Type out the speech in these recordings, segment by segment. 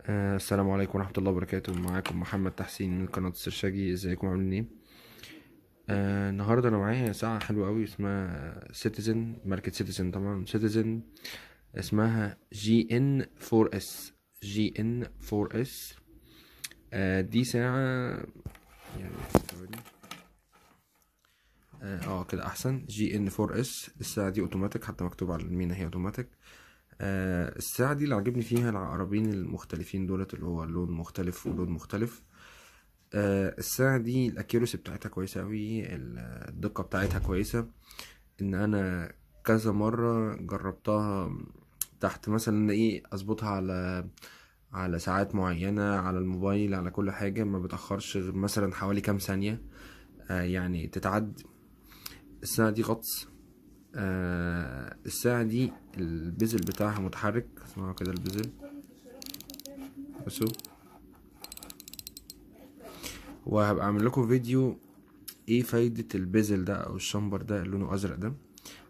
آه، السلام عليكم ورحمة الله وبركاته معاكم محمد تحسين من قناة السرشاجي ازيكم عاملين ايه آه، النهاردة انا معايا ساعة حلوة اوي اسمها سيتيزن ماركة سيتيزن طبعا سيتيزن اسمها جي ان 4 اس جي ان 4 اس آه، دي ساعة يعني اه كده احسن جي ان 4 اس الساعة دي اوتوماتيك حتى مكتوب على المينا هي اوتوماتيك آه آه، الساعة دي اللي عجبني فيها العقربين المختلفين دولت اللي هو لون مختلف ولون مختلف آه، الساعة دي الأكيروس بتاعتها كويسة اوي الدقة بتاعتها كويسة ان انا كذا مرة جربتها تحت مثلا ايه اظبطها على على ساعات معينة على الموبايل على كل حاجة ما بتأخرش مثلا حوالي كام ثانية آه، يعني تتعد الساعة دي غطس آه الساعة دي البزل بتاعها متحرك اسمعوا كده البزل بصوا وهبقى اعمل لكم فيديو ايه فايدة البزل ده او الشمبر ده اللي لونه ازرق ده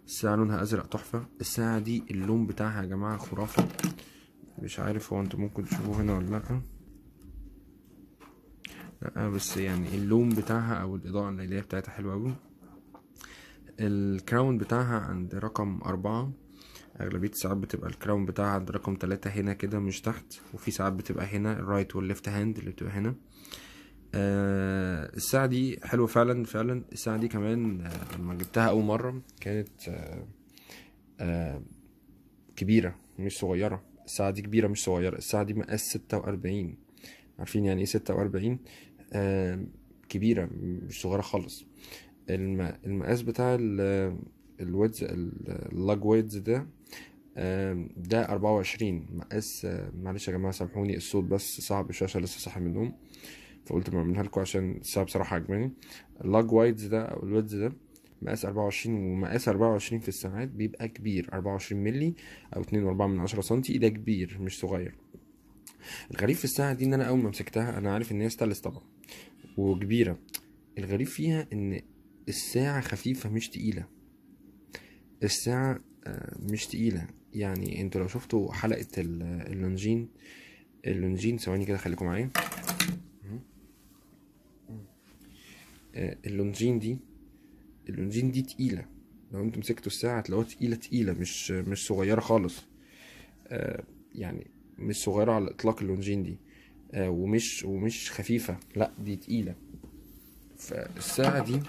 الساعة لونها ازرق تحفة الساعة دي اللون بتاعها يا جماعة خرافة مش عارف هو انتوا ممكن تشوفوه هنا ولا لأ لأ بس يعني اللون بتاعها او الاضاءة الليلية بتاعتها حلوة اوي الكراون بتاعها عند رقم أربعة أغلبية الساعات بتبقى الكراون بتاعها عند رقم تلاتة هنا كده مش تحت وفي ساعات بتبقى هنا الرايت والليفت هاند اللي بتبقى هنا آه، الساعة دي حلوة فعلا فعلا الساعة دي كمان آه، لما جبتها أول مرة كانت آه، كبيرة مش صغيرة الساعة دي كبيرة مش صغيرة الساعة دي مقاس ستة وأربعين عارفين يعني ايه ستة وأربعين كبيرة مش صغيرة خالص المقاس بتاع الويدز اللاج ويدز ده ده أربعة وعشرين مقاس معلش يا جماعة سامحوني الصوت بس صعب شوية عشان لسه صاحي من النوم فقلت ما لكم عشان الساعة بصراحة عجباني اللاج ويدز ده أو الويدز ده مقاس أربعة وعشرين ومقاس أربعة وعشرين في الساعات بيبقى كبير أربعة وعشرين ملي أو اتنين وأربعة من عشرة سنتي ده كبير مش صغير الغريب في الساعة دي إن أنا أول ما مسكتها أنا عارف إن هي ستانلس طبعا وكبيرة الغريب فيها إن الساعة خفيفة مش تقيلة الساعة آه، مش تقيلة يعني انتوا لو شفتوا حلقة اللونجين اللونجين ثواني كده خليكم معايا آه، اللونجين دي اللونجين دي تقيلة لو انتوا مسكتوا الساعة هتلاقوها تقيلة تقيلة مش مش صغيرة خالص آه، يعني مش صغيرة على الإطلاق اللونجين دي ومش ومش خفيفة لأ دي تقيلة فالساعة دي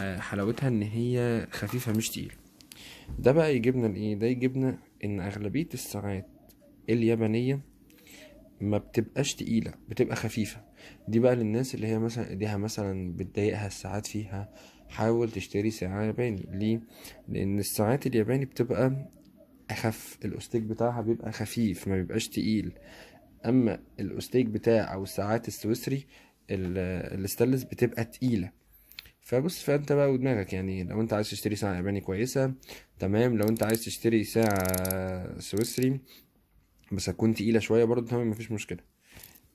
آه، حلاوتها ان هي خفيفه مش تقيل ده بقى يجيبنا لايه ده يجيبنا ان اغلبيه الساعات اليابانيه ما بتبقاش تقيله بتبقى خفيفه دي بقى للناس اللي هي مثلا ايديها مثلا بتضايقها الساعات فيها حاول تشتري ساعه ياباني ليه لان الساعات الياباني بتبقى اخف الاستيك بتاعها بيبقى خفيف ما بيبقاش تقيل اما الاستيك بتاع او الساعات السويسري الستلس بتبقى تقيله فبص فانت بقى ودماغك يعني لو انت عايز تشتري ساعة ياباني كويسة تمام لو انت عايز تشتري ساعة سويسري بس هتكون تقيلة شوية برضو تمام مفيش مشكلة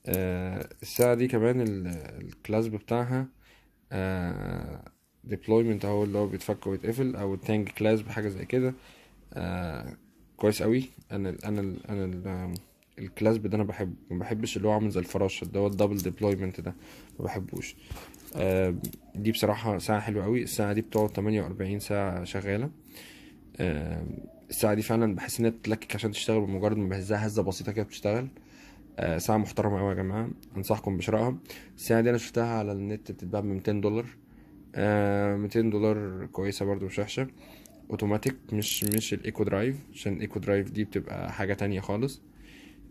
آه الساعة دي كمان الكلاسب بتاعها آه ديبلويمنت اهو اللي هو بيتفك ويتقفل او التانج كلاسب حاجة زي كده آه كويس قوي انا الـ انا الـ انا الـ الكلاسب ده انا بحبه ما بحبش اللي هو عامل زي الفراشه اللي هو الدبل ديبلويمنت ده ما بحبوش آه، دي بصراحه ساعه حلوه قوي الساعه دي بتقعد 48 ساعه شغاله آه، الساعه دي فعلا بحس انها بتتلكك عشان تشتغل بمجرد ما بهزها هزه بسيطه كده بتشتغل آه، ساعه محترمه قوي يا جماعه انصحكم بشرائها الساعه دي انا شفتها على النت بتتباع ب 200 دولار 200 دولار كويسه برضو مش وحشه اوتوماتيك مش مش الايكو درايف عشان الايكو درايف دي بتبقى حاجه تانية خالص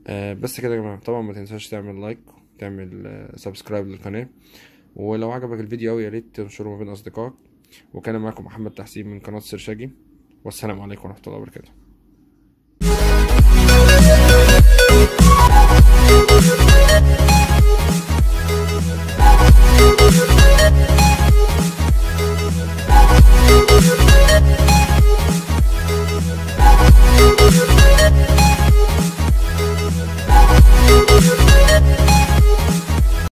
آه، بس كده يا جماعه طبعا ما تنساش تعمل لايك وتعمل سبسكرايب للقناه ولو عجبك الفيديو قوي يا ريت تنشره ما بين اصدقائك وكان معكم محمد تحسين من قناه سرشاجي والسلام عليكم ورحمه الله وبركاته